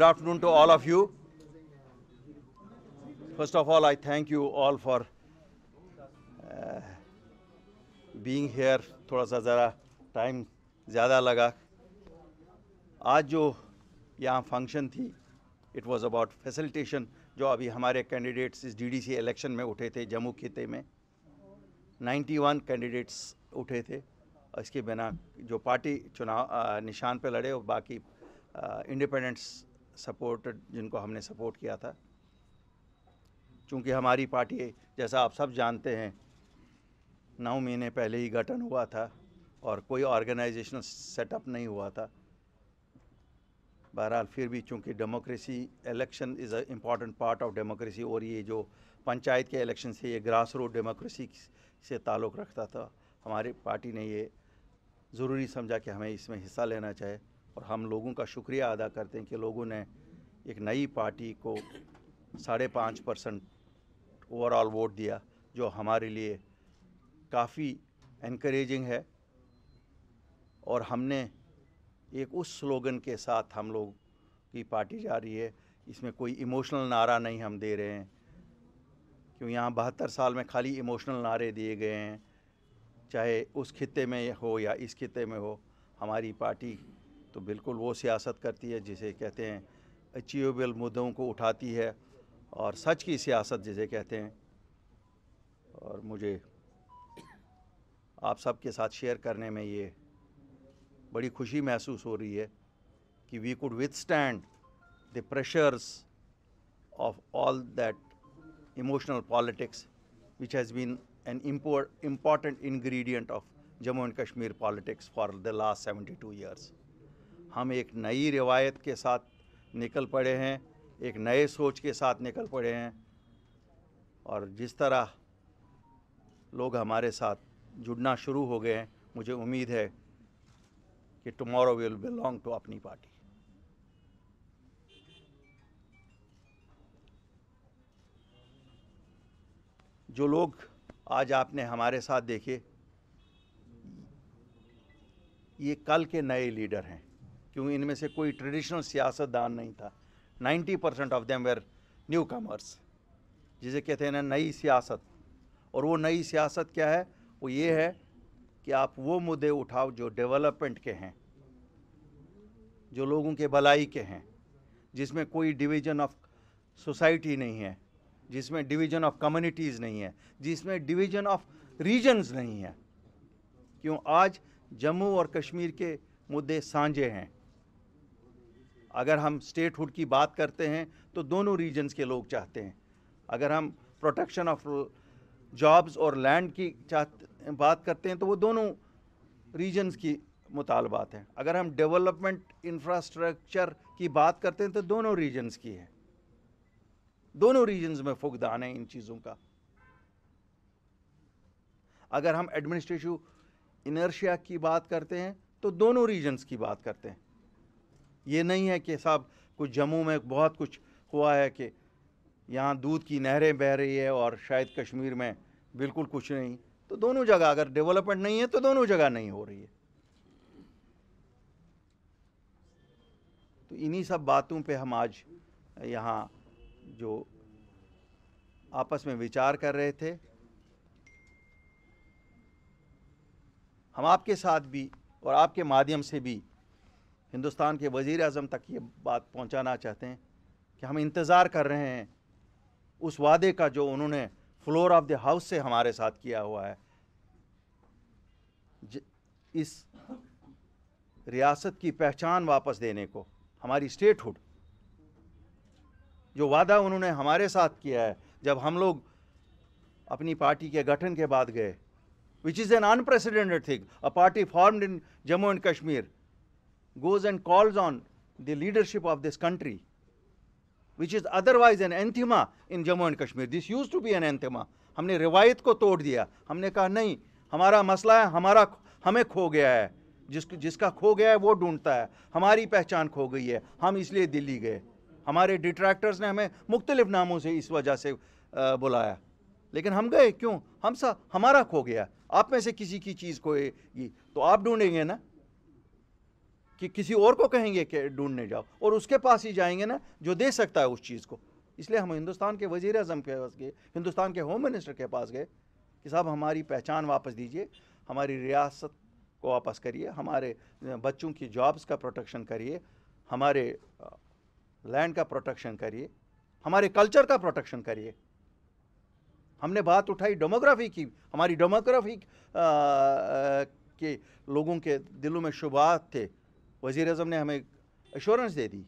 Good afternoon to all of you first of all I thank you all for uh, being थोड़ा सा ज़रा time ज़्यादा लगा आज जो यहाँ फंक्शन थी इट वाज अबाउट फैसिलिटेशन जो अभी हमारे कैंडिडेट्स इस डीडीसी इलेक्शन में उठे थे जम्मू खिते में 91 कैंडिडेट्स उठे थे इसके बिना जो पार्टी चुनाव निशान पर लड़े और बाकी इंडिपेंडेंस सपोर्टेड जिनको हमने सपोर्ट किया था क्योंकि हमारी पार्टी जैसा आप सब जानते हैं नौ महीने पहले ही गठन हुआ था और कोई ऑर्गेनाइजेशनल सेटअप नहीं हुआ था बहरहाल फिर भी चूँकि democracy election is a important part of democracy और ये जो पंचायत के इलेक्शन से ये ग्रास रूट डेमोक्रेसी से ताल्लुक़ रखता था हमारी पार्टी ने ये ज़रूरी समझा कि हमें इसमें हिस्सा लेना चाहिए और हम लोगों का शुक्रिया अदा करते हैं कि लोगों ने एक नई पार्टी को साढ़े पाँच परसेंट ओवरऑल वोट दिया जो हमारे लिए काफ़ी इनक्रेजिंग है और हमने एक उस स्लोगन के साथ हम लोग की पार्टी जा रही है इसमें कोई इमोशनल नारा नहीं हम दे रहे हैं क्योंकि यहाँ बहत्तर साल में खाली इमोशनल नारे दिए गए हैं चाहे उस खत्े में हो या इस खत्े में हो हमारी पार्टी तो बिल्कुल वो सियासत करती है जिसे कहते हैं अचीवेबल मुद्दों को उठाती है और सच की सियासत जिसे कहते हैं और मुझे आप सबके साथ शेयर करने में ये बड़ी खुशी महसूस हो रही है कि we could withstand the pressures of all that emotional politics which has been an important ingredient of Jammu and Kashmir politics for the last 72 years हम एक नई रिवायत के साथ निकल पड़े हैं एक नए सोच के साथ निकल पड़े हैं और जिस तरह लोग हमारे साथ जुड़ना शुरू हो गए हैं मुझे उम्मीद है कि tomorrow will belong to Apni Party जो लोग आज आपने हमारे साथ देखे ये कल के नए लीडर हैं क्योंकि इनमें से कोई ट्रेडिशनल सियासतदान नहीं था 90 percent of them were newcomers जिसे कहते हैं ना नई सियासत और वो नई सियासत क्या है वो ये है कि आप वो मुद्दे उठाओ जो डेवलपमेंट के हैं जो लोगों के भलाई के हैं जिसमें कोई डिवीज़न ऑफ सोसाइटी नहीं है जिसमें डिवीज़न ऑफ कम्युनिटीज़ नहीं है जिसमें डिवीज़न ऑफ रीजन्स नहीं है क्यों आज जम्मू और कश्मीर के मुद्दे सांझे हैं अगर हम स्टेटहुड की बात करते हैं तो दोनों रीजन्स के लोग चाहते हैं अगर हम प्रोटेक्शन ऑफ जॉब्स और लैंड की बात करते हैं तो वो दोनों रीजन्स की मुतालबात हैं अगर हम डेवलपमेंट इंफ्रास्ट्रक्चर की बात करते हैं तो दोनों रीजन्स की है दोनों रीजन्स में फुकदान है इन चीज़ों का अगर हम एडमिनिस्ट्रेटिव इनर्शिया की बात करते हैं तो दोनों रीजन्स की बात करते हैं ये नहीं है कि साहब कुछ जम्मू में बहुत कुछ हुआ है कि यहाँ दूध की नहरें बह रही है और शायद कश्मीर में बिल्कुल कुछ नहीं तो दोनों जगह अगर डेवलपमेंट नहीं है तो दोनों जगह नहीं हो रही है तो इन्हीं सब बातों पे हम आज यहाँ जो आपस में विचार कर रहे थे हम आपके साथ भी और आपके माध्यम से भी हिंदुस्तान के वज़ी अजम तक ये बात पहुँचाना चाहते हैं कि हम इंतज़ार कर रहे हैं उस वादे का जो उन्होंने फ्लोर ऑफ द हाउस से हमारे साथ किया हुआ है इस रियासत की पहचान वापस देने को हमारी स्टेटहुड जो वादा उन्होंने हमारे साथ किया है जब हम लोग अपनी पार्टी के गठन के बाद गए which is an unprecedented thing a party formed in Jammu and Kashmir goes and calls on the leadership of this country, which is otherwise an anthema in Jammu and Kashmir. This used to be an anthema. हमने रिवायत को तोड़ दिया हमने कहा नहीं हमारा मसला है हमारा हमें खो गया है जिस जिसका खो गया है वो ढूंढता है हमारी पहचान खो गई है हम इसलिए दिल्ली गए हमारे डिट्रैक्टर्स ने हमें मुख्तलिफ नामों से इस वजह से बुलाया लेकिन हम गए क्यों हम सा हमारा खो गया आप में से किसी की चीज़ खोएगी तो आप ढूंढेंगे ना कि किसी और को कहेंगे कि ढूंढने जाओ और उसके पास ही जाएंगे ना जो दे सकता है उस चीज़ को इसलिए हम हिंदुस्तान के वजीर अजम के पास गए हिंदुस्तान के होम मिनिस्टर के पास गए कि साहब हमारी पहचान वापस दीजिए हमारी रियासत को वापस करिए हमारे बच्चों की जॉब्स का प्रोटेक्शन करिए हमारे लैंड का प्रोटेक्शन करिए हमारे कल्चर का प्रोटेक्शन करिए हमने बात उठाई डेमोग्राफी की हमारी डेमोग्राफी के लोगों के दिलों में शुबात थे वज़ी अजम ने हमें एश्योरेंस दे दी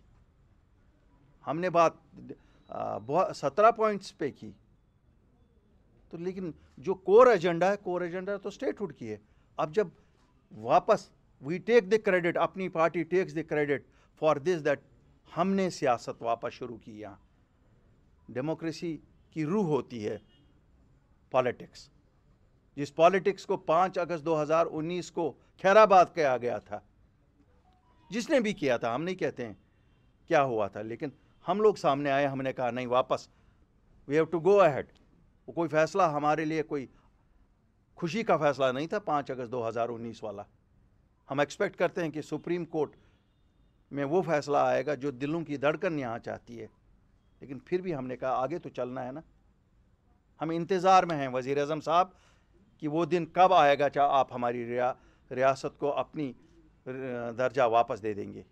हमने बात बहुत सत्रह पॉइंट्स पे की तो लेकिन जो कोर एजेंडा है कोर एजेंडा तो स्टेटहुड की है अब जब वापस we take the credit Apni Party takes the credit for this that हमने सियासत वापस शुरू की यहाँ डेमोक्रेसी की रूह होती है पॉलिटिक्स जिस पॉलिटिक्स को 5 अगस्त 2019 को खैराबाद कहा गया था जिसने भी किया था हम नहीं कहते हैं क्या हुआ था लेकिन हम लोग सामने आए हमने कहा नहीं वापस we have to go ahead वो कोई फैसला हमारे लिए कोई खुशी का फैसला नहीं था पाँच अगस्त 2019 वाला हम एक्सपेक्ट करते हैं कि सुप्रीम कोर्ट में वो फैसला आएगा जो दिलों की धड़कन यहाँ चाहती है लेकिन फिर भी हमने कहा आगे तो चलना है ना हम इंतज़ार में हैं वज़ी अजम साहब कि वो दिन कब आएगा चाहे आप हमारी रिया रियासत को अपनी दर्जा वापस दे देंगे